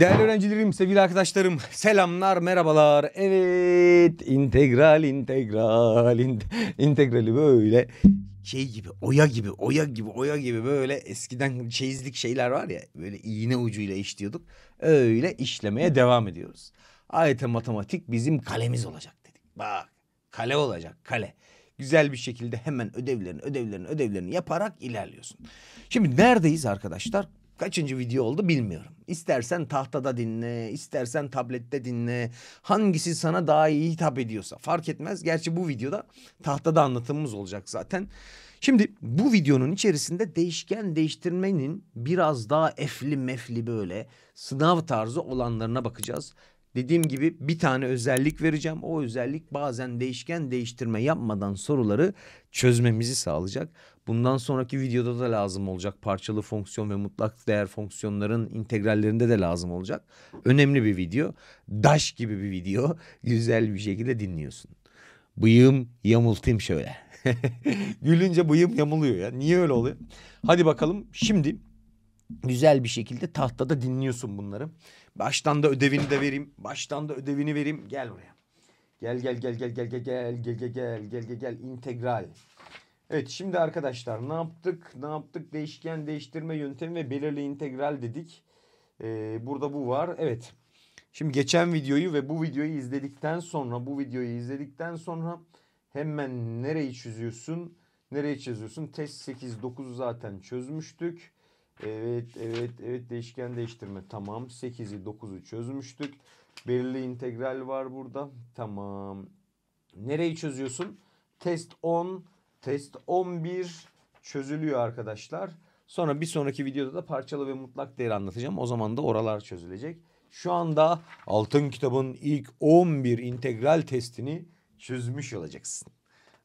Değerli öğrencilerim, sevgili arkadaşlarım, selamlar, merhabalar. Evet, integral, integral, in, integrali böyle şey gibi, oya gibi, oya gibi, oya gibi böyle eskiden çeyizlik şeyler var ya, böyle iğne ucuyla işliyorduk. Öyle işlemeye devam ediyoruz. Ayete matematik bizim kalemiz olacak dedik. Bak, kale olacak, kale. Güzel bir şekilde hemen ödevlerini, ödevlerini, ödevlerini yaparak ilerliyorsun. Şimdi neredeyiz arkadaşlar? kaçıncı video oldu bilmiyorum. İstersen tahtada dinle, istersen tablette dinle. Hangisi sana daha iyi hitap ediyorsa fark etmez. Gerçi bu videoda tahtada anlatımımız olacak zaten. Şimdi bu videonun içerisinde değişken değiştirmenin biraz daha efli mefli böyle sınav tarzı olanlarına bakacağız. Dediğim gibi bir tane özellik vereceğim. O özellik bazen değişken değiştirme yapmadan soruları çözmemizi sağlayacak. Bundan sonraki videoda da lazım olacak. Parçalı fonksiyon ve mutlak değer fonksiyonların integrallerinde de lazım olacak. Önemli bir video. Daş gibi bir video. Güzel bir şekilde dinliyorsun. Bıyığım yamultayım şöyle. Gülünce bıyığım yamuluyor ya. Niye öyle oluyor? Hadi bakalım şimdi güzel bir şekilde tahtada dinliyorsun bunları. Baştan da ödevini de vereyim. Baştan da ödevini vereyim. Gel buraya. Gel gel gel gel gel gel gel gel gel gel gel gel gel integral. Evet şimdi arkadaşlar ne yaptık? Ne yaptık? Değişken değiştirme yöntemi ve belirli integral dedik. Ee, burada bu var. Evet. Şimdi geçen videoyu ve bu videoyu izledikten sonra bu videoyu izledikten sonra hemen nereyi çözüyorsun? Nereye çözüyorsun? Test 8 9'u zaten çözmüştük. Evet, evet, evet değişken değiştirme. Tamam. 8'i 9'u çözmüştük. Belirli integral var burada. Tamam. Nereyi çözüyorsun? Test 10 Test 11 çözülüyor arkadaşlar. Sonra bir sonraki videoda da parçalı ve mutlak değer anlatacağım. O zaman da oralar çözülecek. Şu anda altın kitabın ilk 11 integral testini çözmüş olacaksın.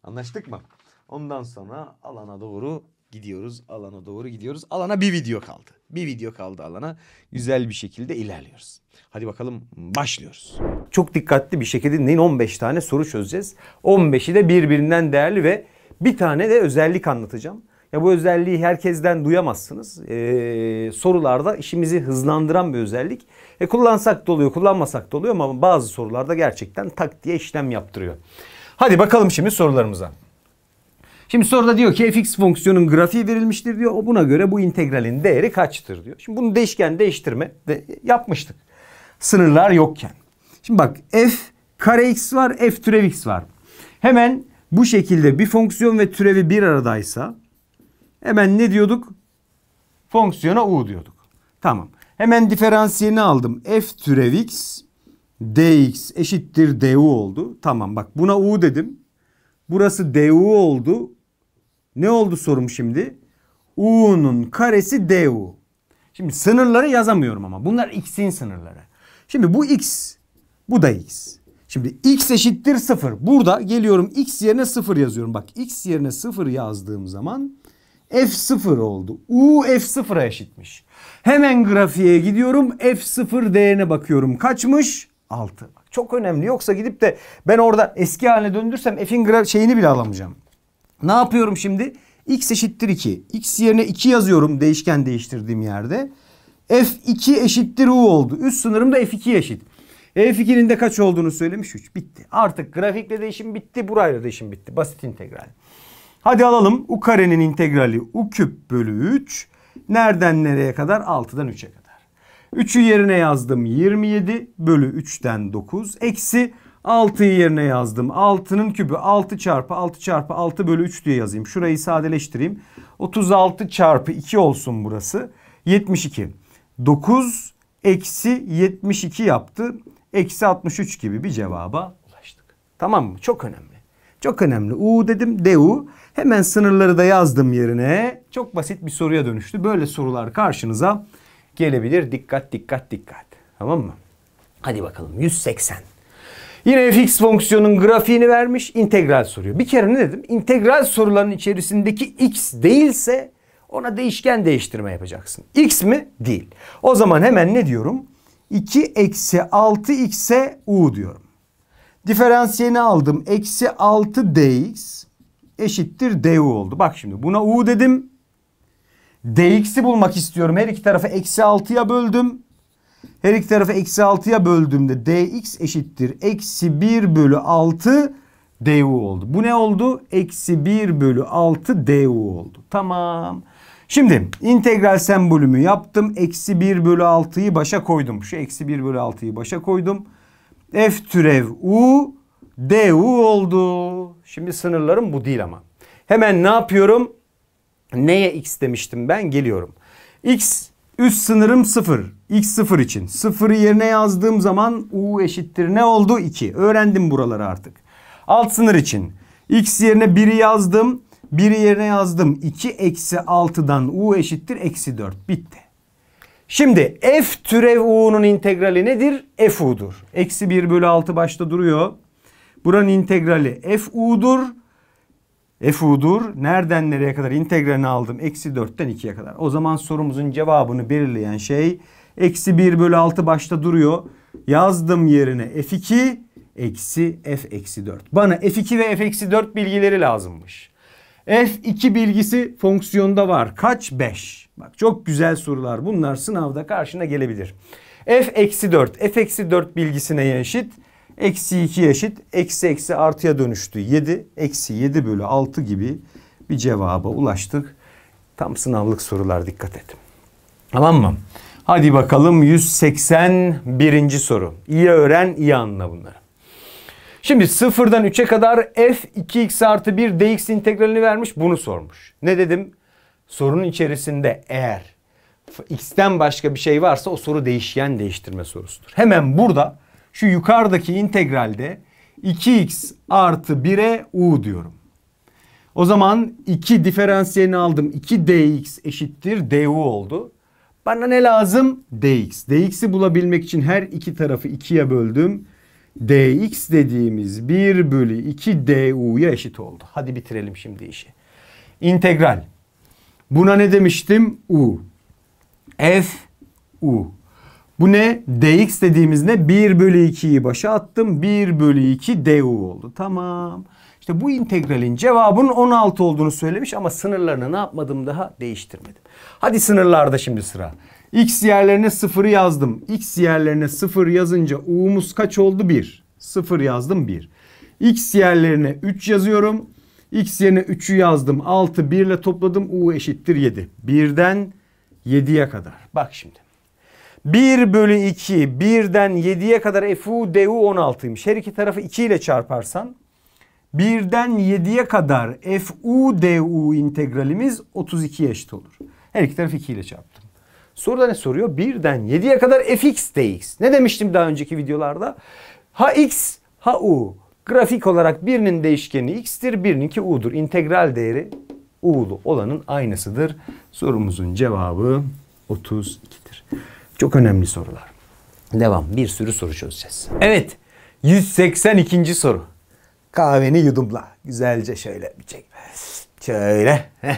Anlaştık mı? Ondan sonra alana doğru gidiyoruz. Alana doğru gidiyoruz. Alana bir video kaldı. Bir video kaldı alana. Güzel bir şekilde ilerliyoruz. Hadi bakalım başlıyoruz. Çok dikkatli bir şekilde dinleyin. 15 tane soru çözeceğiz. 15'i de birbirinden değerli ve bir tane de özellik anlatacağım. Ya bu özelliği herkesten duyamazsınız. Ee, sorularda işimizi hızlandıran bir özellik. E, kullansak da oluyor, kullanmasak da oluyor ama bazı sorularda gerçekten tak diye işlem yaptırıyor. Hadi bakalım şimdi sorularımıza. Şimdi soruda diyor ki fx fonksiyonun grafiği verilmiştir diyor. O buna göre bu integralin değeri kaçtır diyor. Şimdi bunu değişken değiştirme de yapmıştık. Sınırlar yokken. Şimdi bak f kare x var, f türev x var. Hemen bu şekilde bir fonksiyon ve türevi bir aradaysa hemen ne diyorduk? Fonksiyona u diyorduk. Tamam. Hemen diferansiyelini aldım. F türev x dx eşittir du oldu. Tamam bak buna u dedim. Burası du oldu. Ne oldu sorum şimdi? u'nun karesi du. Şimdi sınırları yazamıyorum ama bunlar x'in sınırları. Şimdi bu x bu da x. Şimdi x eşittir 0. Burada geliyorum x yerine 0 yazıyorum. Bak x yerine 0 yazdığım zaman f0 oldu. U f0'a eşitmiş. Hemen grafiğe gidiyorum. f0 değerine bakıyorum. Kaçmış? 6. çok önemli. Yoksa gidip de ben orada eski haline döndürsem f'in şeyini bile alamayacağım. Ne yapıyorum şimdi? x eşittir 2. x yerine 2 yazıyorum değişken değiştirdiğim yerde. f2 eşittir u oldu. Üst sınırım da f2 eşit. E F 2nin de kaç olduğunu söylemiş 3. Bitti. Artık grafikle de işim bitti. Burayla da işim bitti. Basit integral. Hadi alalım. U karenin integrali U küp bölü 3. Nereden nereye kadar? 6'dan 3'e kadar. 3'ü yerine yazdım 27 bölü 3'ten 9. Eksi 6'yı yerine yazdım. 6'nın kübü 6 çarpı 6 çarpı 6 bölü 3 diye yazayım. Şurayı sadeleştireyim. 36 çarpı 2 olsun burası. 72. 9 eksi 72 yaptı eksi 63 gibi bir cevaba ulaştık. Tamam mı? Çok önemli. Çok önemli. U dedim DU. Hemen sınırları da yazdım yerine. Çok basit bir soruya dönüştü. Böyle sorular karşınıza gelebilir. Dikkat dikkat dikkat. Tamam mı? Hadi bakalım 180. Yine fx fonksiyonun grafiğini vermiş. integral soruyor. Bir kere ne dedim? İntegral soruların içerisindeki x değilse ona değişken değiştirme yapacaksın. X mi? Değil. O zaman hemen ne diyorum? 2 eksi 6x'e u diyorum. Diferansiyeni aldım. Eksi 6 dx eşittir du oldu. Bak şimdi buna u dedim. dx'i bulmak istiyorum. Her iki tarafı eksi 6'ya böldüm. Her iki tarafı eksi 6'ya böldüğümde dx eşittir. Eksi 1 bölü 6 du oldu. Bu ne oldu? Eksi 1 bölü 6 du oldu. Tamam. Şimdi integral sembolümü yaptım. Eksi 1 bölü 6'yı başa koydum. Şu eksi 1 bölü 6'yı başa koydum. F türev U DU oldu. Şimdi sınırlarım bu değil ama. Hemen ne yapıyorum? Neye x demiştim ben? Geliyorum. X üst sınırım 0. X 0 için. 0'ı yerine yazdığım zaman U eşittir ne oldu? 2. Öğrendim buraları artık. Alt sınır için. X yerine 1'i yazdım. 1 yerine yazdım. 2 eksi 6'dan u eşittir eksi 4. Bitti. Şimdi f türev u'nun integrali nedir? f u'dur. Eksi 1 bölü 6 başta duruyor. Buranın integrali f u'dur. F u'dur. Nereden nereye kadar integralini aldım? Eksi 4'ten 2'ye kadar. O zaman sorumuzun cevabını belirleyen şey eksi 1 bölü 6 başta duruyor. Yazdım yerine f2 eksi f eksi 4. Bana f2 ve f eksi 4 bilgileri lazımmış. F2 bilgisi fonksiyonda var. Kaç? 5. Bak çok güzel sorular. Bunlar sınavda karşına gelebilir. F eksi 4. F eksi 4 bilgisine eşit. Eksi 2 eşit. Eksi eksi artıya dönüştü. 7. Eksi 7 bölü 6 gibi bir cevaba ulaştık. Tam sınavlık sorular dikkat et. Tamam mı? Hadi bakalım 181. soru. İyi öğren, iyi anla bunları. Şimdi sıfırdan 3'e kadar f2x artı 1 dx integralini vermiş bunu sormuş. Ne dedim? Sorunun içerisinde eğer x'ten başka bir şey varsa o soru değişken değiştirme sorusudur. Hemen burada şu yukarıdaki integralde 2x artı 1'e u diyorum. O zaman 2 diferansiyelini aldım. 2 dx eşittir du oldu. Bana ne lazım? dx. dx'i bulabilmek için her iki tarafı 2'ye böldüm dx dediğimiz 1 bölü 2 du'ya eşit oldu. Hadi bitirelim şimdi işi. İntegral. Buna ne demiştim? U. F U. Bu ne? dx dediğimiz ne? 1 bölü 2'yi başa attım. 1 bölü 2 du oldu. Tamam. İşte bu integralin cevabının 16 olduğunu söylemiş ama sınırlarını ne yapmadım daha değiştirmedim. Hadi sınırlarda şimdi sıra. X yerlerine 0 yazdım. X yerlerine 0 yazınca U'muz kaç oldu? 1. 0 yazdım 1. X yerlerine 3 yazıyorum. X yerine 3'ü yazdım. 6 1 ile topladım. U eşittir 7. 1'den 7'ye kadar. Bak şimdi. 1 bölü 2 1'den 7'ye kadar FU DU 16'ymış. Her iki tarafı 2 ile çarparsan 1'den 7'ye kadar FU DU integralimiz 32'ye eşit olur. Her iki tarafı 2 ile çarptı. Soruda ne soruyor? 1'den 7'ye kadar fx dx. Ne demiştim daha önceki videolarda? Ha x ha u. Grafik olarak birinin değişkeni x'tir, birinin ki u'dur. İntegral değeri u'lu olanın aynısıdır. Sorumuzun cevabı 32'dir. Çok önemli sorular. Devam. Bir sürü soru çözeceğiz. Evet. 182. soru. Kahveni yudumla. Güzelce şöyle bir çek. Şöyle. Heh.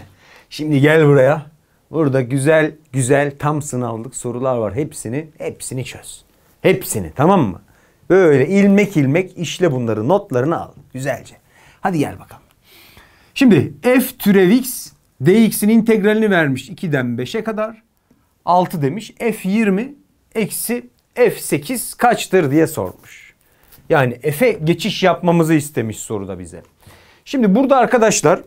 Şimdi gel buraya. Burada güzel güzel tam sınavlık sorular var. Hepsini hepsini çöz. Hepsini tamam mı? Böyle ilmek ilmek işle bunları notlarını al. Güzelce. Hadi gel bakalım. Şimdi f türev x dx'in integralini vermiş 2'den 5'e kadar. 6 demiş. f 20 eksi f 8 kaçtır diye sormuş. Yani f'e geçiş yapmamızı istemiş soruda bize. Şimdi burada arkadaşlar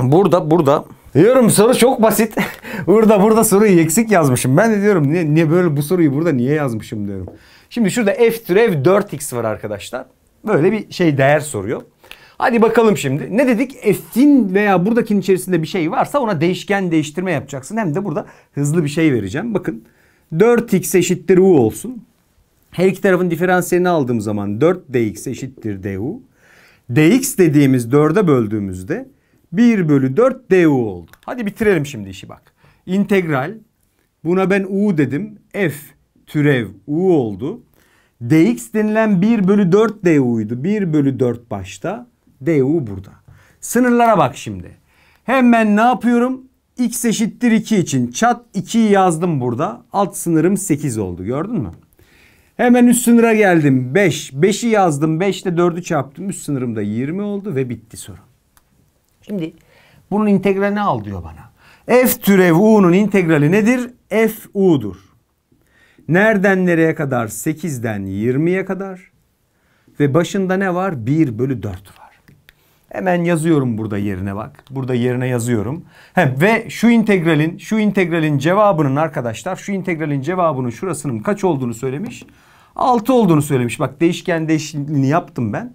burada burada Diyorum soru çok basit. burada burada soruyu eksik yazmışım. Ben de diyorum ne ne böyle bu soruyu burada niye yazmışım diyorum. Şimdi şurada f türev 4x var arkadaşlar. Böyle bir şey değer soruyor. Hadi bakalım şimdi. Ne dedik? F'in veya buradakinin içerisinde bir şey varsa ona değişken değiştirme yapacaksın. Hem de burada hızlı bir şey vereceğim. Bakın 4x eşittir u olsun. Her iki tarafın diferansiyelini aldığım zaman 4dx eşittir du. dx dediğimiz 4'e böldüğümüzde 1 bölü 4 du oldu. Hadi bitirelim şimdi işi bak. İntegral buna ben u dedim. F türev u oldu. dx denilen 1 bölü 4 du'ydu. 1 bölü 4 başta du burada. Sınırlara bak şimdi. Hemen ne yapıyorum? x eşittir 2 için çat 2'yi yazdım burada. Alt sınırım 8 oldu gördün mü? Hemen üst sınıra geldim 5. 5'i yazdım 5 ile 4'ü çarptım. Üst sınırım da 20 oldu ve bitti soru. Şimdi bunun integralini al diyor bana. F türev u'nun integrali nedir? F u'dur. Nereden nereye kadar? 8'den 20'ye kadar. Ve başında ne var? 1 bölü 4 var. Hemen yazıyorum burada yerine bak. Burada yerine yazıyorum. He, ve şu integralin, şu integralin cevabının arkadaşlar, şu integralin cevabının şurasının kaç olduğunu söylemiş? 6 olduğunu söylemiş. Bak değişken değişimini yaptım ben.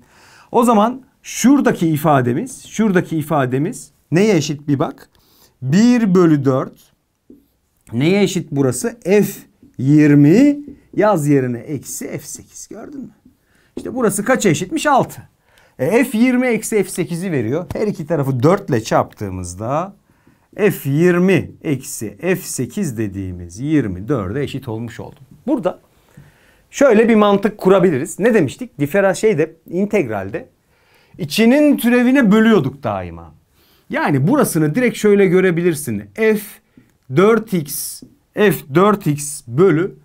O zaman Şuradaki ifademiz, şuradaki ifademiz neye eşit bir bak. 1 bölü 4 neye eşit burası? F20 yaz yerine eksi F8 gördün mü? İşte burası kaça eşitmiş? 6. E, F20 eksi F8'i veriyor. Her iki tarafı 4 ile çarptığımızda F20 eksi F8 dediğimiz 24'e eşit olmuş oldu. Burada şöyle bir mantık kurabiliriz. Ne demiştik? Diferans şeyde integralde İçinin türevine bölüyorduk daima. Yani burasını direkt şöyle görebilirsin. F 4x F 4x bölü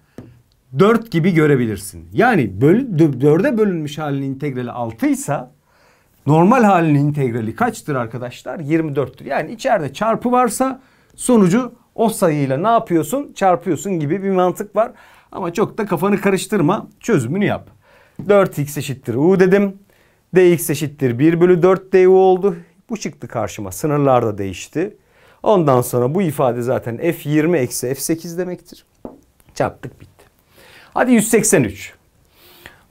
4 gibi görebilirsin. Yani böl 4'e bölünmüş halinin integrali 6 ise normal halinin integrali kaçtır arkadaşlar? 24'tür. Yani içeride çarpı varsa sonucu o sayıyla ne yapıyorsun? Çarpıyorsun gibi bir mantık var. Ama çok da kafanı karıştırma. Çözümünü yap. 4x eşittir u dedim dx eşittir 1 bölü 4 du oldu. Bu çıktı karşıma. sınırlarda değişti. Ondan sonra bu ifade zaten f20 eksi f8 demektir. Çarptık bitti. Hadi 183.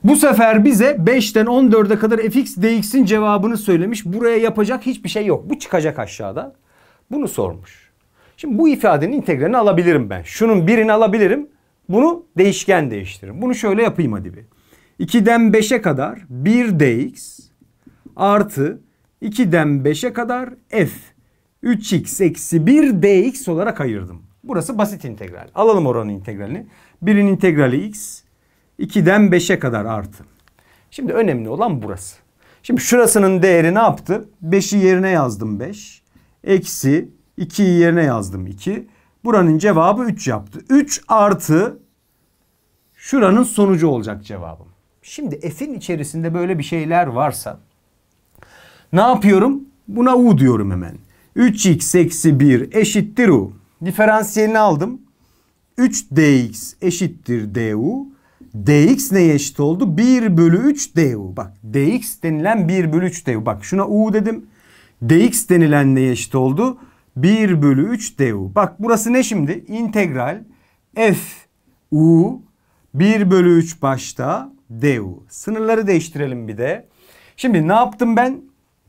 Bu sefer bize 5'ten 14'e kadar fx dx'in cevabını söylemiş. Buraya yapacak hiçbir şey yok. Bu çıkacak aşağıda. Bunu sormuş. Şimdi bu ifadenin integralini alabilirim ben. Şunun birini alabilirim. Bunu değişken değiştiririm. Bunu şöyle yapayım hadi bir. 2'den 5'e kadar 1 dx artı 2'den 5'e kadar f 3x eksi 1 dx olarak ayırdım. Burası basit integral. Alalım oranın integralini. 1'in integrali x 2'den 5'e kadar artı. Şimdi önemli olan burası. Şimdi şurasının değeri ne yaptı? 5'i yerine yazdım 5. Eksi 2'yi yerine yazdım 2. Buranın cevabı 3 yaptı. 3 artı şuranın sonucu olacak cevabım. Şimdi f'in içerisinde böyle bir şeyler varsa ne yapıyorum? Buna u diyorum hemen. 3x eksi 1 eşittir u. Diferansiyelini aldım. 3dx eşittir du. dx neye eşit oldu? 1 bölü 3 du. Bak dx denilen 1 bölü 3 du. Bak şuna u dedim. dx denilen neye eşit oldu? 1 bölü 3 du. Bak burası ne şimdi? İntegral f u 1 bölü 3 başta du. Sınırları değiştirelim bir de. Şimdi ne yaptım ben?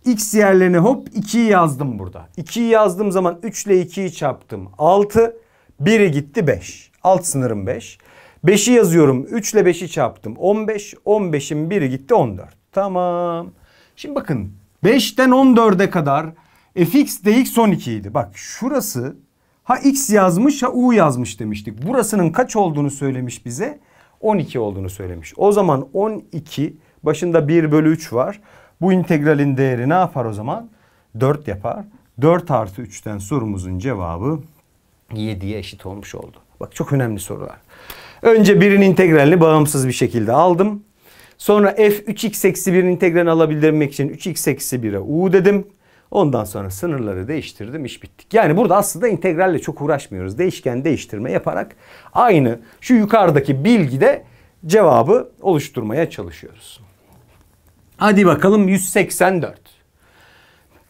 X yerlerine hop 2'yi yazdım burada. 2'yi yazdığım zaman 3 ile 2'yi çarptım. 6. 1'i gitti 5. Alt sınırım 5. 5'i yazıyorum. 3 ile 5'i çarptım. 15. 15'in 1'i gitti 14. Tamam. Şimdi bakın 5'ten 14'e kadar fx dx 12 idi. Bak şurası ha x yazmış ha u yazmış demiştik. Burasının kaç olduğunu söylemiş bize. 12 olduğunu söylemiş. O zaman 12 başında 1 bölü 3 var. Bu integralin değeri ne yapar o zaman? 4 yapar. 4 artı 3'ten sorumuzun cevabı 7'ye eşit olmuş oldu. Bak çok önemli sorular. Önce 1'in integralini bağımsız bir şekilde aldım. Sonra f 3x eksi 1'in integralini alabilmek için 3x eksi 1'e u dedim. Ondan sonra sınırları değiştirdim iş bittik. Yani burada aslında integralle çok uğraşmıyoruz. Değişken değiştirme yaparak aynı şu yukarıdaki bilgide cevabı oluşturmaya çalışıyoruz. Hadi bakalım 184.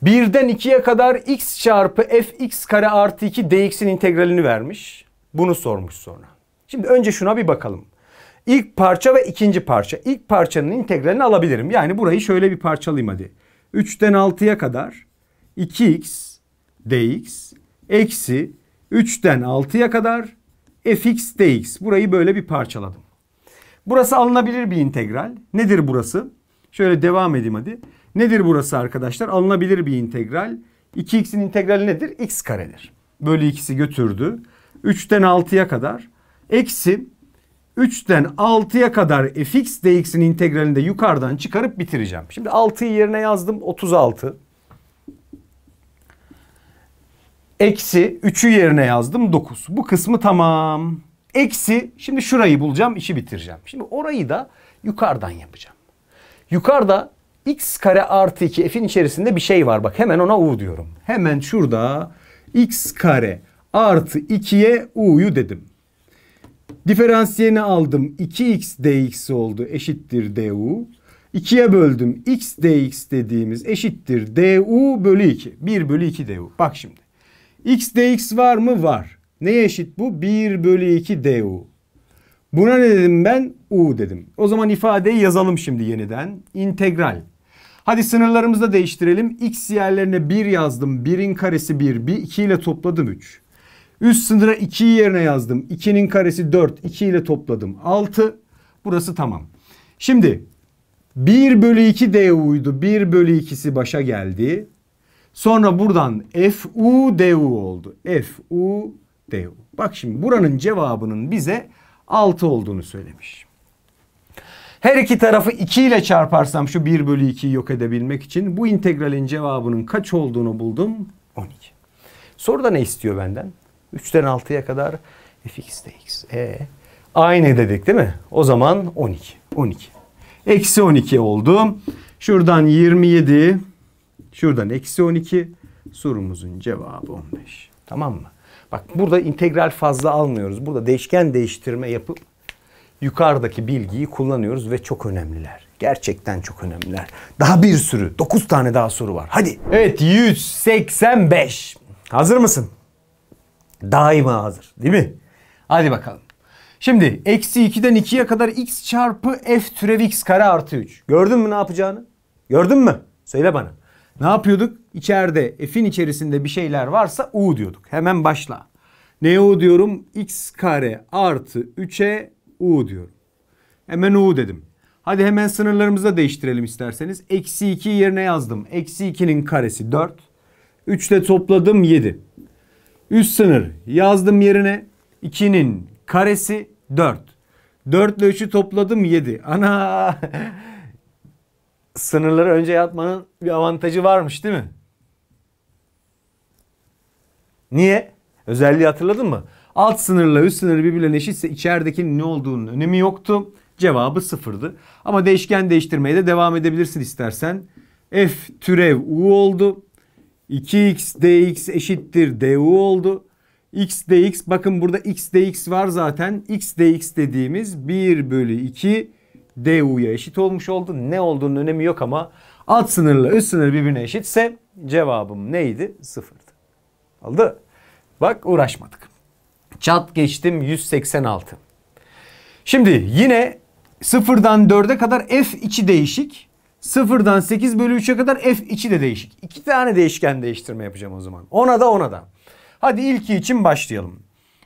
1'den 2'ye kadar x çarpı fx kare artı 2 dx'in integralini vermiş. Bunu sormuş sonra. Şimdi önce şuna bir bakalım. İlk parça ve ikinci parça. İlk parçanın integralini alabilirim. Yani burayı şöyle bir parçalayayım hadi. 3'ten 6'ya kadar 2x dx eksi 3'ten 6'ya kadar fx dx. Burayı böyle bir parçaladım. Burası alınabilir bir integral. Nedir burası? Şöyle devam edeyim hadi. Nedir burası arkadaşlar? Alınabilir bir integral. 2x'in integrali nedir? x karedir. Bölü ikisi götürdü. 3'ten 6'ya kadar. Eksi 3'ten 6'ya kadar fx dx'in integralini de yukarıdan çıkarıp bitireceğim. Şimdi 6'yı yerine yazdım 36. Eksi 3'ü yerine yazdım 9. Bu kısmı tamam. Eksi şimdi şurayı bulacağım işi bitireceğim. Şimdi orayı da yukarıdan yapacağım. Yukarıda x kare artı 2 f'in içerisinde bir şey var. Bak hemen ona u diyorum. Hemen şurada x kare artı 2'ye u'yu dedim. Diferansiyeni aldım. 2x dx oldu eşittir du. 2'ye böldüm. x dx dediğimiz eşittir du bölü 2. 1 bölü 2 du. Bak şimdi. x dx var mı? Var. Neye eşit bu? 1 bölü 2 du. Buna ne dedim ben? U dedim. O zaman ifadeyi yazalım şimdi yeniden. İntegral. Hadi sınırlarımızı da değiştirelim. X yerlerine 1 yazdım. 1'in karesi 1. 2 ile topladım 3. Üst sınıra 2'yi yerine yazdım. 2'nin karesi 4. 2 ile topladım. 6. Burası tamam. Şimdi 1 bölü 2 DU'ydu. 1 bölü 2'si başa geldi. Sonra buradan f FU DU oldu. f FU DU. Bak şimdi buranın cevabının bize 6 olduğunu söylemiş. Her iki tarafı 2 ile çarparsam şu 1 bölü 2'yi yok edebilmek için bu integralin cevabının kaç olduğunu buldum? 12. Soruda ne istiyor benden? 3'ten 6'ya kadar fx dx. E, aynı dedik değil mi? O zaman 12. 12. Eksi 12 oldu. Şuradan 27. Şuradan eksi 12. Sorumuzun cevabı 15. Tamam mı? Bak burada integral fazla almıyoruz. Burada değişken değiştirme yapıp yukarıdaki bilgiyi kullanıyoruz ve çok önemliler. Gerçekten çok önemliler. Daha bir sürü, 9 tane daha soru var. Hadi. Evet 185. Hazır mısın? daima hazır değil mi? Hadi bakalım. Şimdi eksi 2'den 2'ye kadar x çarpı f türev x kare artı 3. Gördün mü ne yapacağını? Gördün mü? Söyle bana. Ne yapıyorduk? İçeride f'in içerisinde bir şeyler varsa u diyorduk. Hemen başla. Ne u diyorum? x kare artı 3'e u diyorum. Hemen u dedim. Hadi hemen sınırlarımızı da değiştirelim isterseniz. Eksi 2 yerine yazdım. Eksi 2'nin karesi 4. 3 ile topladım 7. Üst sınır yazdım yerine 2'nin karesi 4. 4 ile 3'ü topladım 7. Ana! Sınırları önce yapmanın bir avantajı varmış değil mi? Niye? Özelliği hatırladın mı? Alt sınırla üst sınır birbirine eşitse içeridekinin ne olduğunun önemi yoktu. Cevabı sıfırdı. Ama değişken değiştirmeye de devam edebilirsin istersen. F türev U oldu. 2x dx eşittir du oldu. x dx bakın burada x dx var zaten. x dx dediğimiz 1 bölü 2 du'ya eşit olmuş oldu. Ne olduğunun önemi yok ama alt sınırla üst sınır birbirine eşitse cevabım neydi? Sıfırdı. Aldı. Bak uğraşmadık. Çat geçtim 186. Şimdi yine sıfırdan 4'e kadar f içi değişik. Sıfırdan 8 bölü 3'e kadar f içi de değişik. İki tane değişken değiştirme yapacağım o zaman. Ona da ona da. Hadi ilki için başlayalım.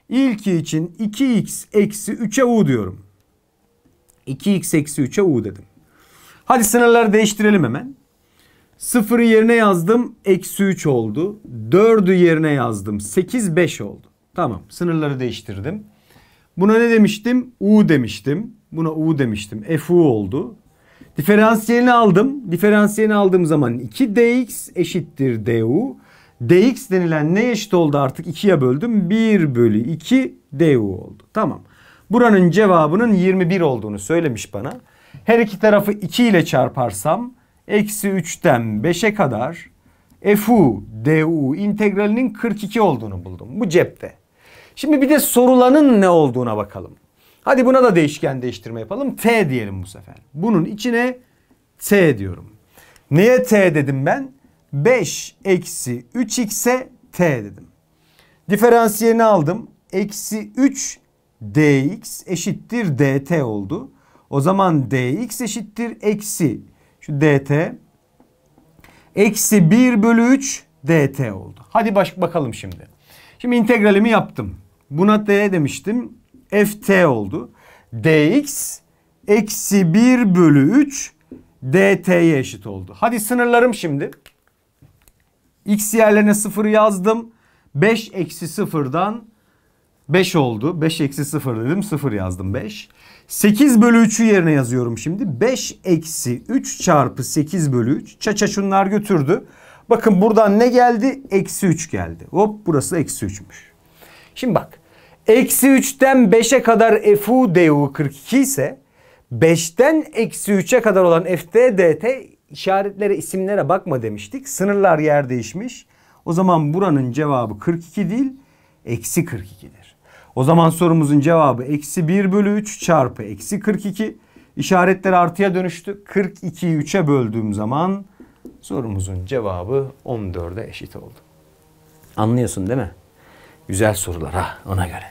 İlki için 2x eksi 3'e u diyorum. 2x eksi 3'e u dedim. Hadi sınırları değiştirelim hemen. 0'ı yerine yazdım. Eksi 3 oldu. 4'ü yerine yazdım. 8, 5 oldu. Tamam sınırları değiştirdim. Buna ne demiştim? U demiştim. Buna U demiştim. F u oldu. Diferansiyelini aldım. Diferansiyelini aldığım zaman 2dx eşittir du. dx denilen ne eşit oldu artık? 2'ye böldüm. 1 bölü 2 du oldu. Tamam. Buranın cevabının 21 olduğunu söylemiş bana. Her iki tarafı 2 ile çarparsam eksi 3'ten 5'e kadar fu du integralinin 42 olduğunu buldum. Bu cepte. Şimdi bir de sorulanın ne olduğuna bakalım. Hadi buna da değişken değiştirme yapalım. T diyelim bu sefer. Bunun içine T diyorum. Neye T dedim ben? 5 eksi 3x'e T dedim. Diferansiyelini aldım. Eksi 3 dx eşittir dt oldu. O zaman dx eşittir eksi şu dt eksi 1 bölü 3 dt oldu. Hadi baş bakalım şimdi. Şimdi integralimi yaptım. Buna T demiştim ft oldu. dx eksi 1 bölü 3 dt'ye eşit oldu. Hadi sınırlarım şimdi. x yerlerine 0 yazdım. 5 eksi 0'dan 5 oldu. 5 eksi 0 dedim 0 yazdım 5. 8 bölü 3'ü yerine yazıyorum şimdi. 5 eksi 3 çarpı 8 bölü 3. Çaça şunlar götürdü. Bakın buradan ne geldi? Eksi 3 geldi. Hop burası eksi 3'müş. Şimdi bak Eksi 3'ten 5'e kadar FU DU 42 ise 5'ten eksi 3'e kadar olan FT DT işaretlere isimlere bakma demiştik. Sınırlar yer değişmiş. O zaman buranın cevabı 42 değil eksi 42'dir. O zaman sorumuzun cevabı eksi 1 bölü 3 çarpı eksi 42. İşaretler artıya dönüştü. 42'yi 3'e böldüğüm zaman sorumuzun cevabı 14'e eşit oldu. Anlıyorsun değil mi? Güzel sorular ha ona göre.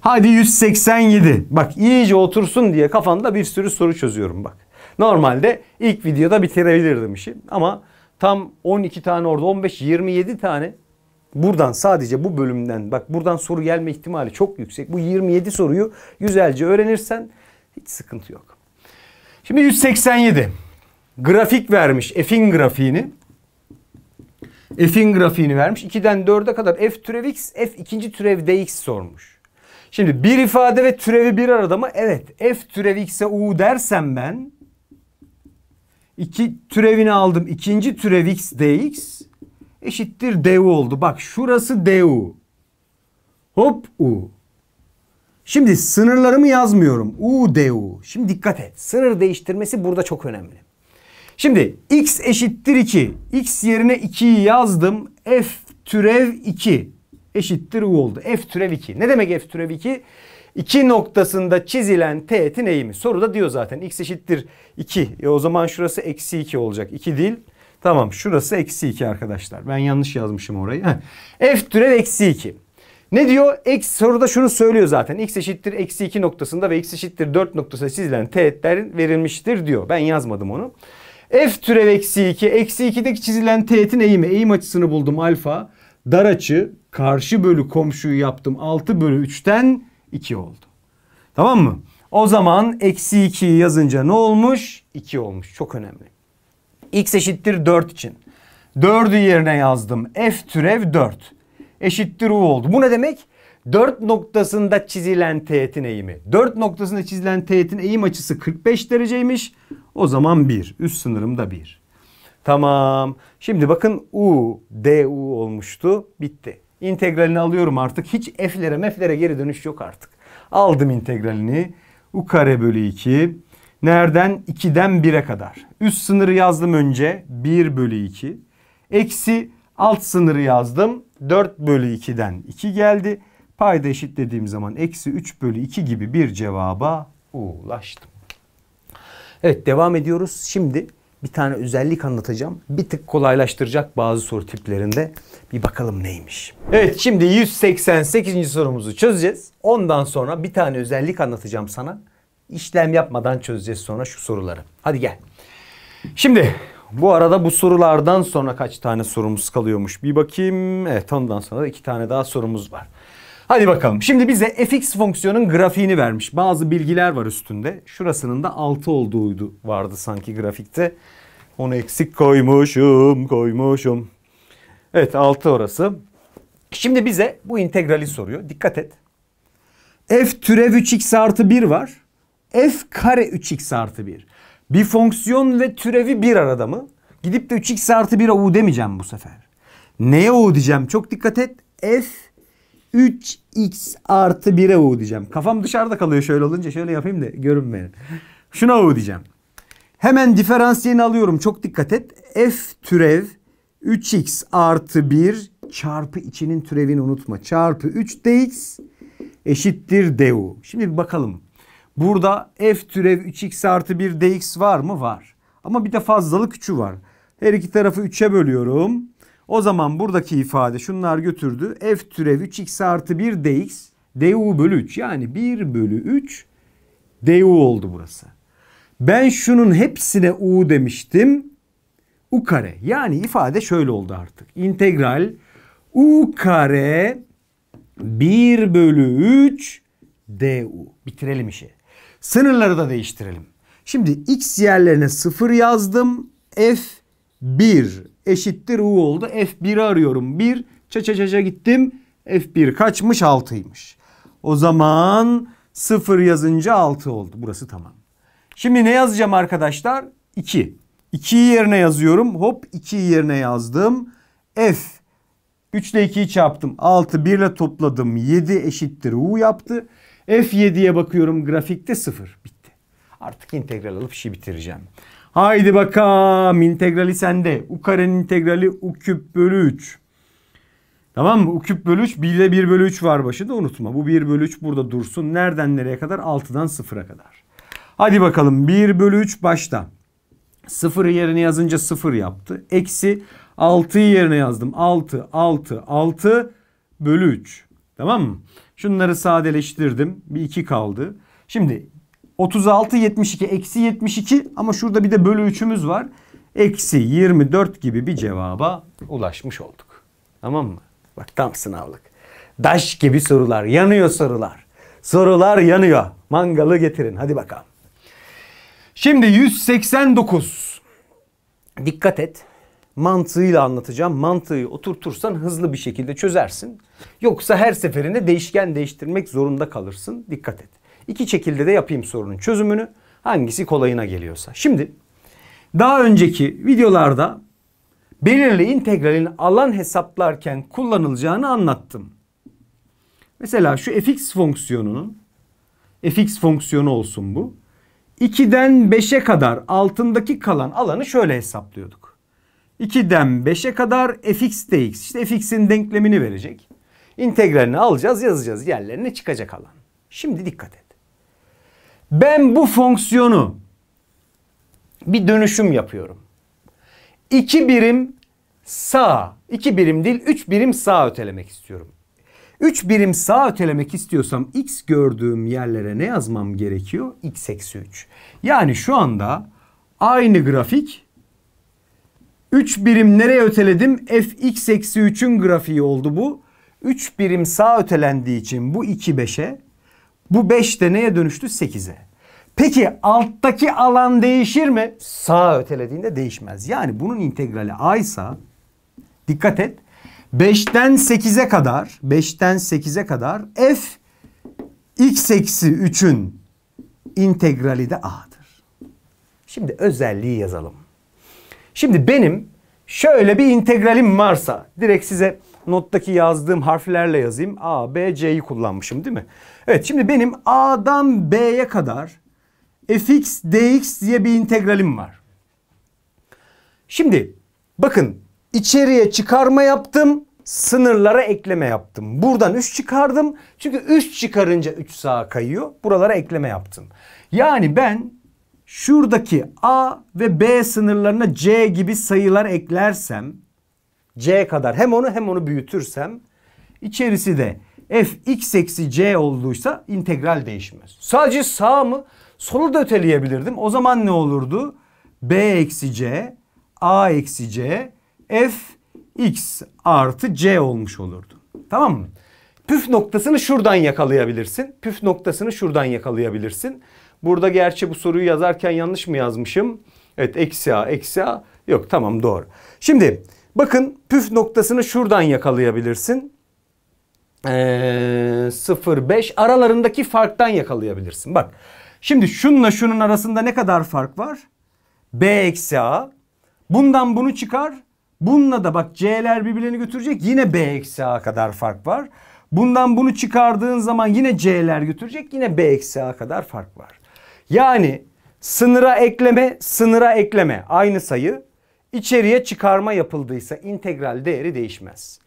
Hadi 187. Bak iyice otursun diye kafanda bir sürü soru çözüyorum bak. Normalde ilk videoda bitirebilirdim işi ama tam 12 tane orada 15 27 tane buradan sadece bu bölümden bak buradan soru gelme ihtimali çok yüksek. Bu 27 soruyu güzelce öğrenirsen hiç sıkıntı yok. Şimdi 187. Grafik vermiş. F'in grafiğini. F'in grafiğini vermiş. 2'den 4'e kadar f türev x, f ikinci türev dx sormuş. Şimdi bir ifade ve türevi bir arada mı? Evet. F türev x'e u dersem ben iki türevini aldım. ikinci türev x dx eşittir du oldu. Bak şurası du. Hop u. Şimdi sınırlarımı yazmıyorum. U du. Şimdi dikkat et. Sınır değiştirmesi burada çok önemli. Şimdi x eşittir 2. x yerine 2'yi yazdım. f türev 2 eşittir u oldu. F türev 2. Ne demek F türev 2? 2 noktasında çizilen teğetin eğimi. Soruda diyor zaten x eşittir 2. E o zaman şurası eksi 2 olacak. 2 değil. Tamam şurası eksi 2 arkadaşlar. Ben yanlış yazmışım orayı. F türev eksi 2. Ne diyor? X soruda şunu söylüyor zaten. X eşittir eksi 2 noktasında ve x eşittir 4 noktasında çizilen teğetlerin verilmiştir diyor. Ben yazmadım onu. F türev eksi 2. Eksi 2'deki çizilen teğetin eğimi. Eğim açısını buldum alfa. Dar açı karşı bölü komşuyu yaptım. 6 bölü 3'ten 2 oldu. Tamam mı? O zaman eksi 2'yi yazınca ne olmuş? 2 olmuş. Çok önemli. X eşittir 4 için. 4'ü yerine yazdım. F türev 4. Eşittir U oldu. Bu ne demek? Dört noktasında çizilen teğetin eğimi. Dört noktasında çizilen teğetin eğim açısı 45 dereceymiş. O zaman 1. Üst sınırım da 1. Tamam. Şimdi bakın U, DU olmuştu. Bitti. İntegralini alıyorum artık. Hiç f'lere mef'lere geri dönüş yok artık. Aldım integralini. U kare bölü 2. Nereden? 2'den 1'e kadar. Üst sınırı yazdım önce. 1 bölü 2. Eksi alt sınırı yazdım. 4 bölü 2'den 2 geldi. Payda eşitlediğim zaman eksi 3 bölü 2 gibi bir cevaba ulaştım. Evet devam ediyoruz. Şimdi bir tane özellik anlatacağım. Bir tık kolaylaştıracak bazı soru tiplerinde. Bir bakalım neymiş. Evet şimdi 188. sorumuzu çözeceğiz. Ondan sonra bir tane özellik anlatacağım sana. İşlem yapmadan çözeceğiz sonra şu soruları. Hadi gel. Şimdi bu arada bu sorulardan sonra kaç tane sorumuz kalıyormuş bir bakayım. Evet ondan sonra da iki tane daha sorumuz var. Hadi bakalım. Şimdi bize fx fonksiyonun grafiğini vermiş. Bazı bilgiler var üstünde. Şurasının da 6 olduğu vardı sanki grafikte. Onu eksik koymuşum, koymuşum. Evet 6 orası. Şimdi bize bu integrali soruyor. Dikkat et. f türev 3x artı 1 var. f kare 3x artı 1. Bir fonksiyon ve türevi bir arada mı? Gidip de 3x artı 1'e u demeyeceğim bu sefer. Neye u diyeceğim? Çok dikkat et. f 3x artı 1'e u diyeceğim. Kafam dışarıda kalıyor şöyle olunca. Şöyle yapayım da görün beni. Şuna u diyeceğim. Hemen diferansiyelini alıyorum. Çok dikkat et. F türev 3x artı 1 çarpı içinin türevini unutma. Çarpı 3 dx eşittir du. Şimdi bir bakalım. Burada f türev 3x artı 1 dx var mı? Var. Ama bir de fazlalık 3'ü var. Her iki tarafı 3'e bölüyorum. O zaman buradaki ifade şunlar götürdü. F türev 3x artı 1 dx du bölü 3 yani 1 bölü 3 du oldu burası. Ben şunun hepsine u demiştim. u kare yani ifade şöyle oldu artık. İntegral u kare 1 bölü 3 du. Bitirelim işi. Sınırları da değiştirelim. Şimdi x yerlerine 0 yazdım. F 1 eşittir U oldu. F1'i arıyorum. 1 ça ça ça ça gittim. F1 kaçmış? 6'ymış. O zaman 0 yazınca 6 oldu. Burası tamam. Şimdi ne yazacağım arkadaşlar? 2. 2'yi yerine yazıyorum. Hop 2'yi yerine yazdım. F 3 ile 2'yi çarptım. 6 1 ile topladım. 7 eşittir U yaptı. F7'ye bakıyorum grafikte 0. Bitti. Artık integral alıp işi bitireceğim. Haydi bakalım integrali sende. U karenin integrali u küp bölü 3. Tamam mı? U küp bölü 3 bir de 1 bölü 3 var başı unutma. Bu 1 bölü 3 burada dursun. Nereden nereye kadar? 6'dan 0'a kadar. Hadi bakalım 1 bölü 3 başta. 0 yerine yazınca 0 yaptı. Eksi 6'yı yerine yazdım. 6, 6, 6 bölü 3. Tamam mı? Şunları sadeleştirdim. Bir 2 kaldı. Şimdi 36 72 eksi 72 ama şurada bir de bölü 3'ümüz var. Eksi 24 gibi bir cevaba ulaşmış olduk. Tamam mı? Bak tam sınavlık. Daş gibi sorular. Yanıyor sorular. Sorular yanıyor. Mangalı getirin. Hadi bakalım. Şimdi 189. Dikkat et. Mantığıyla anlatacağım. Mantığı oturtursan hızlı bir şekilde çözersin. Yoksa her seferinde değişken değiştirmek zorunda kalırsın. Dikkat et. İki şekilde de yapayım sorunun çözümünü. Hangisi kolayına geliyorsa. Şimdi daha önceki videolarda belirli integralin alan hesaplarken kullanılacağını anlattım. Mesela şu fx fonksiyonunun fx fonksiyonu olsun bu. 2'den 5'e kadar altındaki kalan alanı şöyle hesaplıyorduk. 2'den 5'e kadar fx dx işte fx'in denklemini verecek. İntegralini alacağız yazacağız yerlerine çıkacak alan. Şimdi dikkat et. Ben bu fonksiyonu bir dönüşüm yapıyorum. İki birim sağ, iki birim değil üç birim sağ ötelemek istiyorum. Üç birim sağ ötelemek istiyorsam x gördüğüm yerlere ne yazmam gerekiyor? x eksi 3. Yani şu anda aynı grafik 3 birim nereye öteledim? fx eksi 3'ün grafiği oldu bu. 3 birim sağ ötelendiği için bu 2 5'e bu 5 de neye dönüştü? 8'e. Peki alttaki alan değişir mi? Sağa ötelediğinde değişmez. Yani bunun integrali a ise dikkat et. 5'ten 8'e kadar 5'ten 8'e kadar f x eksi 3'ün integrali de a'dır. Şimdi özelliği yazalım. Şimdi benim şöyle bir integralim varsa direkt size nottaki yazdığım harflerle yazayım. A, B, C'yi kullanmışım değil mi? Evet şimdi benim A'dan B'ye kadar fx dx diye bir integralim var. Şimdi bakın içeriye çıkarma yaptım. Sınırlara ekleme yaptım. Buradan 3 çıkardım. Çünkü 3 çıkarınca 3 sağa kayıyor. Buralara ekleme yaptım. Yani ben şuradaki A ve B sınırlarına C gibi sayılar eklersem c kadar hem onu hem onu büyütürsem içerisi de f x eksi c olduysa integral değişmez. Sadece sağ mı? Solu da öteleyebilirdim. O zaman ne olurdu? b eksi c a eksi c f x artı c olmuş olurdu. Tamam mı? Püf noktasını şuradan yakalayabilirsin. Püf noktasını şuradan yakalayabilirsin. Burada gerçi bu soruyu yazarken yanlış mı yazmışım? Evet eksi a eksi a. Yok tamam doğru. Şimdi Bakın püf noktasını şuradan yakalayabilirsin. Ee, 0.5 aralarındaki farktan yakalayabilirsin. Bak şimdi şunla şunun arasında ne kadar fark var? B eksi A. Bundan bunu çıkar. Bununla da bak C'ler birbirlerini götürecek. Yine B eksi A kadar fark var. Bundan bunu çıkardığın zaman yine C'ler götürecek. Yine B eksi A kadar fark var. Yani sınıra ekleme, sınıra ekleme. Aynı sayı İçeriye çıkarma yapıldıysa integral değeri değişmez.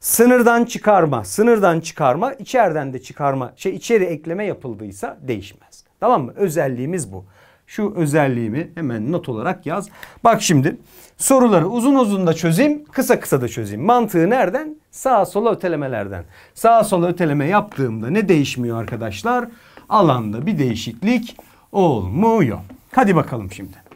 Sınırdan çıkarma, sınırdan çıkarma, içeriden de çıkarma, şey içeri ekleme yapıldıysa değişmez. Tamam mı? Özelliğimiz bu. Şu özelliğimi hemen not olarak yaz. Bak şimdi soruları uzun uzun da çözeyim, kısa kısa da çözeyim. Mantığı nereden? Sağa sola ötelemelerden. Sağa sola öteleme yaptığımda ne değişmiyor arkadaşlar? Alanda bir değişiklik olmuyor. Hadi bakalım şimdi.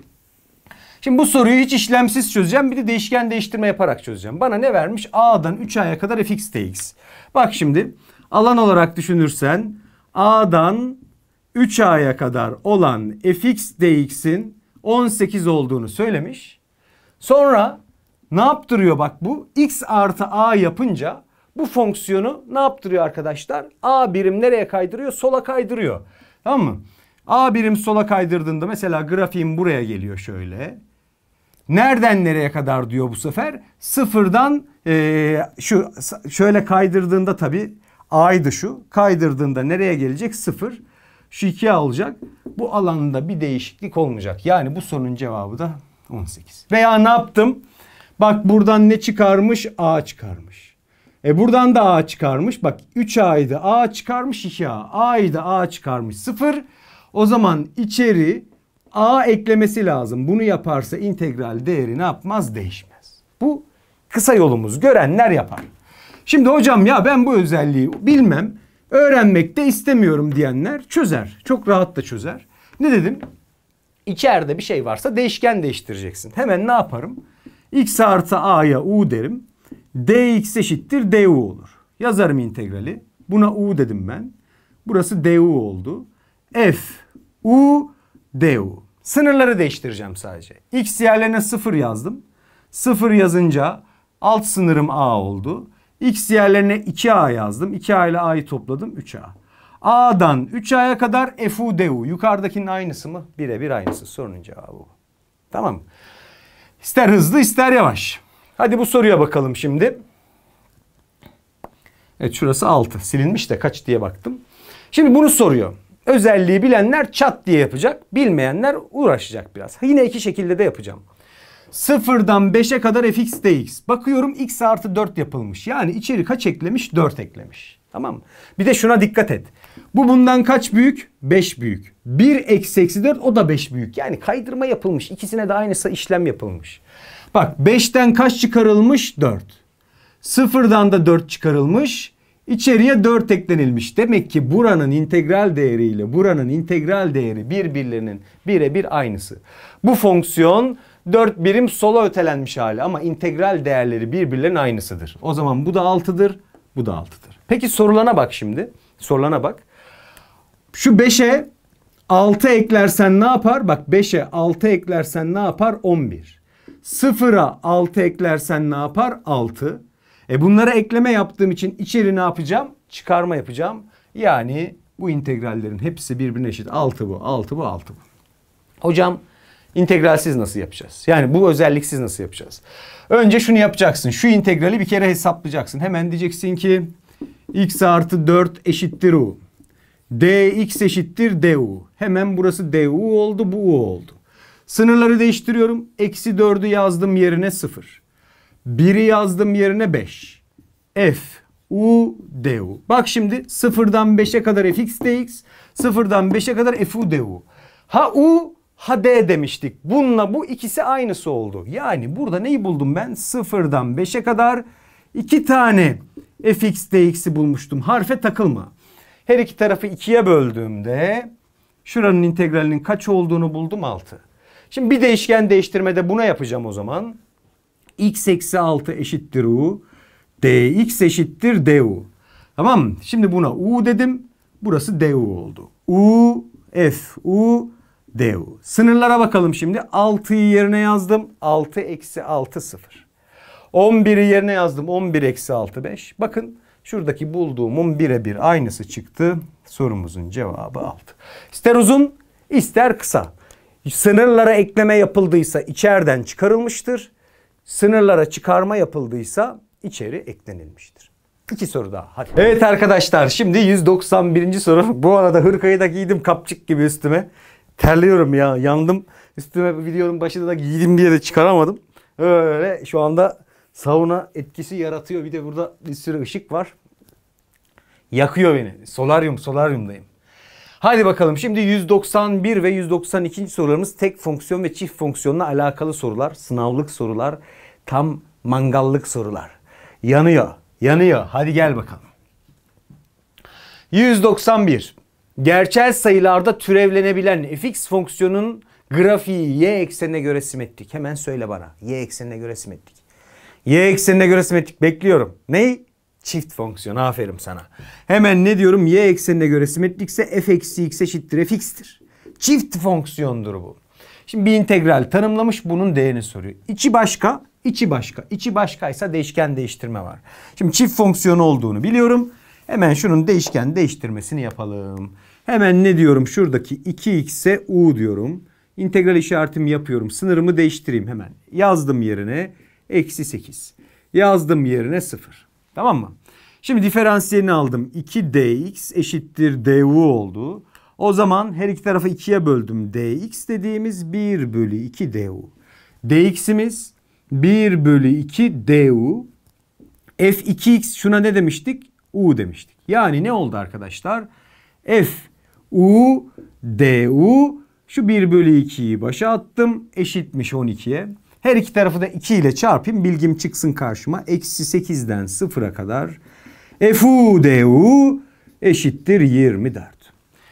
Şimdi bu soruyu hiç işlemsiz çözeceğim. Bir de değişken değiştirme yaparak çözeceğim. Bana ne vermiş? A'dan 3A'ya kadar fx dx. Bak şimdi alan olarak düşünürsen A'dan 3A'ya kadar olan fx dx'in 18 olduğunu söylemiş. Sonra ne yaptırıyor bak bu? x artı a yapınca bu fonksiyonu ne yaptırıyor arkadaşlar? A birim nereye kaydırıyor? Sola kaydırıyor. Tamam mı? A birim sola kaydırdığında mesela grafiğim buraya geliyor şöyle. Nereden nereye kadar diyor bu sefer? Sıfırdan e, şu şöyle kaydırdığında tabii a'ydı şu. Kaydırdığında nereye gelecek? Sıfır. Şu 2'ye olacak Bu alanda bir değişiklik olmayacak. Yani bu sorunun cevabı da 18. Veya ne yaptım? Bak buradan ne çıkarmış? A çıkarmış. E buradan da A çıkarmış. Bak 3A'ydı A çıkarmış 2A. A'ydı A çıkarmış 0. O zaman içeri a eklemesi lazım. Bunu yaparsa integral değeri ne yapmaz? Değişmez. Bu kısa yolumuz. Görenler yapar. Şimdi hocam ya ben bu özelliği bilmem. Öğrenmek de istemiyorum diyenler çözer. Çok rahat da çözer. Ne dedim? İçeride bir şey varsa değişken değiştireceksin. Hemen ne yaparım? X artı A'ya U derim. Dx eşittir Du olur. Yazarım integrali. Buna U dedim ben. Burası Du oldu. F U du Sınırları değiştireceğim sadece. X yerlerine 0 yazdım. 0 yazınca alt sınırım A oldu. X yerlerine 2A yazdım. 2A ile A'yı topladım 3A. A'dan 3A'ya kadar FU DU. Yukarıdakinin aynısı mı? Birebir aynısı. Sorunun cevabı bu. Tamam mı? İster hızlı ister yavaş. Hadi bu soruya bakalım şimdi. Evet şurası 6. Silinmiş de kaç diye baktım. Şimdi bunu soruyor. Özelliği bilenler çat diye yapacak. Bilmeyenler uğraşacak biraz. Yine iki şekilde de yapacağım. Sıfırdan 5'e kadar fx dx. Bakıyorum x artı 4 yapılmış. Yani içeri kaç eklemiş? 4 eklemiş. Tamam mı? Bir de şuna dikkat et. Bu bundan kaç büyük? 5 büyük. 1 eksi eksi 4 o da 5 büyük. Yani kaydırma yapılmış. İkisine de aynı işlem yapılmış. Bak 5'ten kaç çıkarılmış? 4. Sıfırdan da 4 çıkarılmış. İçeriye 4 eklenilmiş. Demek ki buranın integral değeri ile buranın integral değeri birbirlerinin birebir aynısı. Bu fonksiyon 4 birim sola ötelenmiş hali ama integral değerleri birbirlerinin aynısıdır. O zaman bu da 6'dır, bu da 6'dır. Peki sorulana bak şimdi. Sorulana bak. Şu 5'e 6 eklersen ne yapar? Bak 5'e 6 eklersen ne yapar? 11. 0'a 6 eklersen ne yapar? 6. E bunlara ekleme yaptığım için içeri ne yapacağım? Çıkarma yapacağım. Yani bu integrallerin hepsi birbirine eşit. 6 bu, 6 bu, 6 bu. Hocam integralsiz nasıl yapacağız? Yani bu özelliksiz nasıl yapacağız? Önce şunu yapacaksın. Şu integrali bir kere hesaplayacaksın. Hemen diyeceksin ki x artı 4 eşittir u. dx eşittir du. Hemen burası du oldu, bu u oldu. Sınırları değiştiriyorum. Eksi 4'ü yazdım yerine 0. 1'i yazdım yerine 5. F U du. Bak şimdi 0'dan 5'e kadar f fx dx, 0'dan 5'e kadar f fu du. Ha u ha d demiştik. Bununla bu ikisi aynısı oldu. Yani burada neyi buldum ben? 0'dan 5'e kadar iki tane f fx dx'i bulmuştum. Harfe takılma. Her iki tarafı 2'ye böldüğümde şuranın integralinin kaç olduğunu buldum 6. Şimdi bir değişken değiştirmede buna yapacağım o zaman x eksi 6 eşittir u. dx eşittir du. Tamam mı? Şimdi buna u dedim. Burası du oldu. u, f, u, du. Sınırlara bakalım şimdi. 6'yı yerine yazdım. 6 eksi 6 0. 11'i yerine yazdım. 11 eksi 6 5. Bakın şuradaki bulduğumun birebir aynısı çıktı. Sorumuzun cevabı 6. İster uzun ister kısa. Sınırlara ekleme yapıldıysa içeriden çıkarılmıştır sınırlara çıkarma yapıldıysa içeri eklenilmiştir. İki soru daha hadi. Evet arkadaşlar şimdi 191. soru. Bu arada hırkayı da giydim kapçık gibi üstüme. Terliyorum ya yandım. Üstüme videonun başında da giydim diye de çıkaramadım. Öyle şu anda sauna etkisi yaratıyor. Bir de burada bir sürü ışık var. Yakıyor beni. Solaryum, solaryumdayım. Hadi bakalım şimdi 191 ve 192. sorularımız tek fonksiyon ve çift fonksiyonla alakalı sorular. Sınavlık sorular. Tam mangallık sorular. Yanıyor. Yanıyor. Hadi gel bakalım. 191. Gerçel sayılarda türevlenebilen fx fonksiyonun grafiği y eksenine göre simetrik. Hemen söyle bana. Y eksenine göre simetrik. Y eksenine göre simetrik. Bekliyorum. Neyi? Çift fonksiyon aferin sana. Hemen ne diyorum y eksenine göre simetrikse f eksi x eşittir fx'tir. Çift fonksiyondur bu. Şimdi bir integral tanımlamış bunun değerini soruyor. İçi başka, içi başka. İçi başkaysa değişken değiştirme var. Şimdi çift fonksiyon olduğunu biliyorum. Hemen şunun değişken değiştirmesini yapalım. Hemen ne diyorum şuradaki 2x'e u diyorum. İntegral işaretimi yapıyorum. Sınırımı değiştireyim hemen. Yazdım yerine eksi 8. Yazdım yerine 0. Tamam mı? Şimdi diferansiyelini aldım. 2dx eşittir du oldu. O zaman her iki tarafı ikiye böldüm. dx dediğimiz 1 bölü 2 du. dx'imiz 1 bölü 2 du. f2x şuna ne demiştik? u demiştik. Yani ne oldu arkadaşlar? f u du şu 1 bölü 2'yi başa attım. Eşitmiş 12'ye. Her iki tarafı da 2 ile çarpayım. Bilgim çıksın karşıma. Eksi 8'den 0'a kadar Efudeu eşittir 24.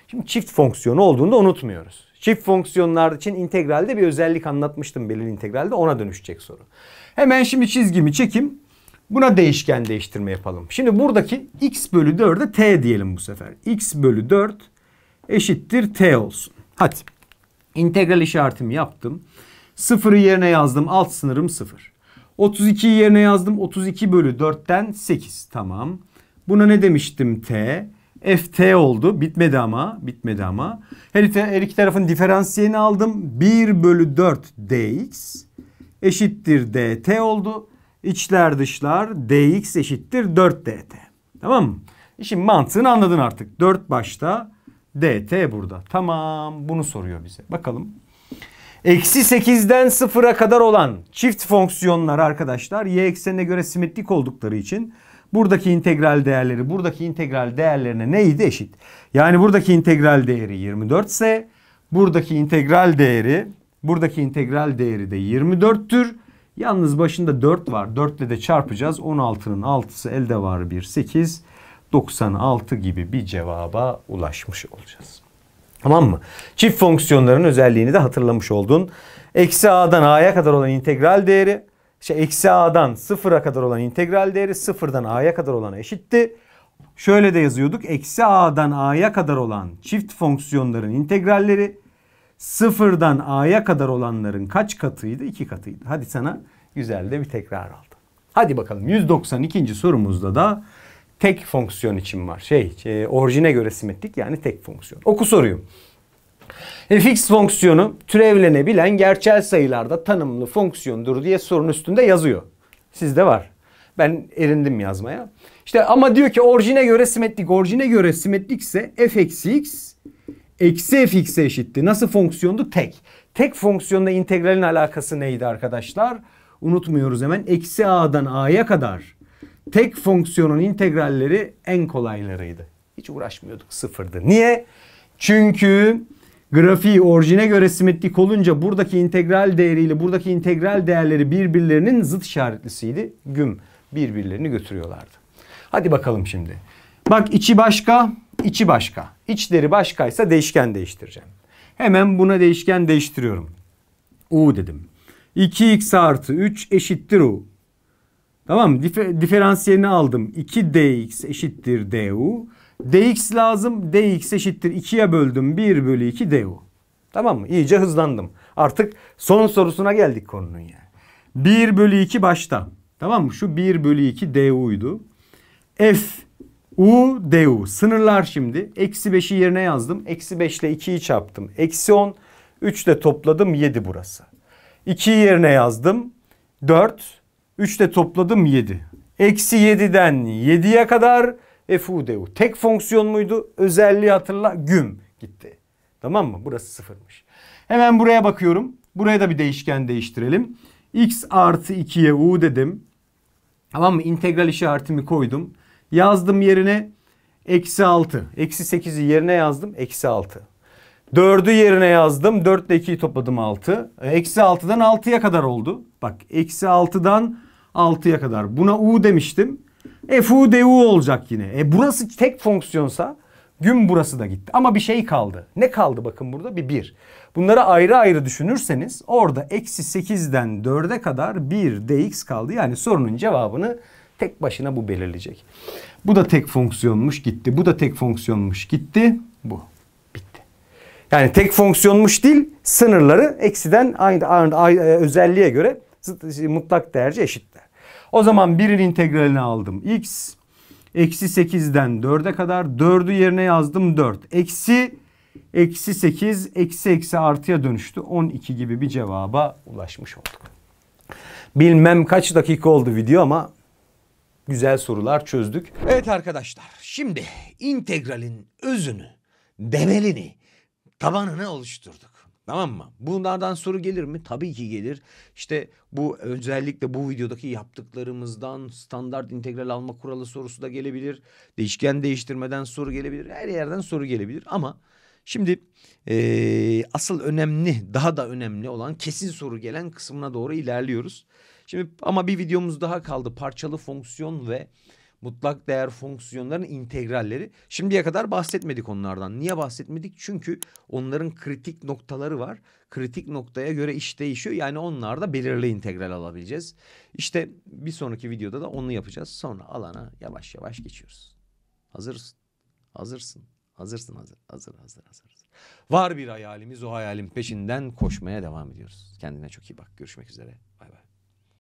Şimdi çift fonksiyonu olduğunu da unutmuyoruz. Çift fonksiyonlar için integralde bir özellik anlatmıştım belirli integralde ona dönüşecek soru. Hemen şimdi çizgimi çekim. Buna değişken değiştirme yapalım. Şimdi buradaki x bölü 4'e t diyelim bu sefer. x bölü 4 eşittir t olsun. Hadi integral işaretimi yaptım. Sıfırı yerine yazdım alt sınırım 0. 32'yi yerine yazdım 32 bölü 4'ten 8 tamam. Buna ne demiştim t? ft oldu. Bitmedi ama. Bitmedi ama. Her iki, her iki tarafın diferansiyelini aldım. 1 bölü 4 dx eşittir dt oldu. İçler dışlar dx eşittir 4 dt. Tamam mı? İşin mantığını anladın artık. 4 başta dt burada. Tamam bunu soruyor bize. Bakalım. Eksi 8'den 0'a kadar olan çift fonksiyonlar arkadaşlar y eksenine göre simetrik oldukları için Buradaki integral değerleri buradaki integral değerlerine neydi eşit? Yani buradaki integral değeri 24 ise buradaki integral değeri buradaki integral değeri de 24'tür. Yalnız başında 4 var. 4 ile de çarpacağız. 16'nın 6'sı elde var 1 8. 96 gibi bir cevaba ulaşmış olacağız. Tamam mı? Çift fonksiyonların özelliğini de hatırlamış oldun. Eksi a'dan a'ya kadar olan integral değeri işte eksi a'dan sıfıra kadar olan integral değeri sıfırdan a'ya kadar olana eşitti. Şöyle de yazıyorduk. Eksi a'dan a'ya kadar olan çift fonksiyonların integralleri sıfırdan a'ya kadar olanların kaç katıydı? İki katıydı. Hadi sana güzel de bir tekrar aldı. Hadi bakalım 192. sorumuzda da tek fonksiyon için var. Şey e, orijine göre simetrik yani tek fonksiyon. Oku soruyu. E, fx fonksiyonu türevlenebilen gerçel sayılarda tanımlı fonksiyondur diye sorun üstünde yazıyor. Sizde var. Ben erindim yazmaya. İşte ama diyor ki orijine göre simetrik. Orijine göre simetrikse f eksi x eksi fx'e eşitti. Nasıl fonksiyondu? Tek. Tek fonksiyonla integralin alakası neydi arkadaşlar? Unutmuyoruz hemen. Eksi a'dan a'ya kadar tek fonksiyonun integralleri en kolaylarıydı. Hiç uğraşmıyorduk sıfırdı. Niye? Çünkü grafiği orijine göre simetrik olunca buradaki integral değeriyle buradaki integral değerleri birbirlerinin zıt işaretlisiydi. Güm birbirlerini götürüyorlardı. Hadi bakalım şimdi. Bak içi başka, içi başka. İçleri başkaysa değişken değiştireceğim. Hemen buna değişken değiştiriyorum. U dedim. 2x artı 3 eşittir u. Tamam mı? Difer- diferansiyelini aldım. 2dx eşittir du dx lazım. dx eşittir 2'ye böldüm 1 bölü 2 du. Tamam mı? İyice hızlandım. Artık son sorusuna geldik konunun yani. 1 bölü 2 başta. Tamam mı? Şu 1 bölü 2 du'ydu. F U du. Sınırlar şimdi. Eksi 5'i yerine yazdım. Eksi 5 ile 2'yi çarptım. Eksi 10. 3 ile topladım 7 burası. 2'yi yerine yazdım. 4. 3 ile topladım 7. Eksi 7'den 7'ye kadar Efudeu tek fonksiyon muydu? Özelliği hatırla güm gitti. Tamam mı? Burası sıfırmış. Hemen buraya bakıyorum. Buraya da bir değişken değiştirelim. X artı 2'ye U dedim. Tamam mı? İntegral işaretimi koydum. Yazdım yerine eksi 6. Eksi 8'i yerine yazdım. Eksi 6. 4'ü yerine yazdım. 4 ile 2'yi topladım 6. Eksi 6'dan 6'ya kadar oldu. Bak eksi 6'dan 6'ya kadar. Buna U demiştim. E, FU DU olacak yine. E burası tek fonksiyonsa gün burası da gitti. Ama bir şey kaldı. Ne kaldı bakın burada? Bir 1. Bunları ayrı ayrı düşünürseniz orada eksi 8'den 4'e kadar 1 dx kaldı. Yani sorunun cevabını tek başına bu belirleyecek. Bu da tek fonksiyonmuş gitti. Bu da tek fonksiyonmuş gitti. Bu. Bitti. Yani tek fonksiyonmuş değil sınırları eksiden aynı, aynı, aynı e, özelliğe göre mutlak değerci eşitler. O zaman birin integralini aldım. X eksi 8'den 4'e kadar 4'ü yerine yazdım 4. Eksi eksi 8 eksi eksi artıya dönüştü. 12 gibi bir cevaba ulaşmış olduk. Bilmem kaç dakika oldu video ama güzel sorular çözdük. Evet arkadaşlar şimdi integralin özünü, demelini, tabanını oluşturduk. Tamam mı? Bunlardan soru gelir mi? Tabii ki gelir. İşte bu özellikle bu videodaki yaptıklarımızdan standart integral alma kuralı sorusu da gelebilir. Değişken değiştirmeden soru gelebilir. Her yerden soru gelebilir ama şimdi e, asıl önemli daha da önemli olan kesin soru gelen kısmına doğru ilerliyoruz. Şimdi ama bir videomuz daha kaldı. Parçalı fonksiyon ve mutlak değer fonksiyonların integralleri. Şimdiye kadar bahsetmedik onlardan. Niye bahsetmedik? Çünkü onların kritik noktaları var. Kritik noktaya göre iş değişiyor. Yani onlarda belirli integral alabileceğiz. İşte bir sonraki videoda da onu yapacağız. Sonra alana yavaş yavaş geçiyoruz. Hazırsın. Hazırsın. Hazırsın hazır. Hazır hazır hazır. hazır. Var bir hayalimiz o hayalin peşinden koşmaya devam ediyoruz. Kendine çok iyi bak. Görüşmek üzere.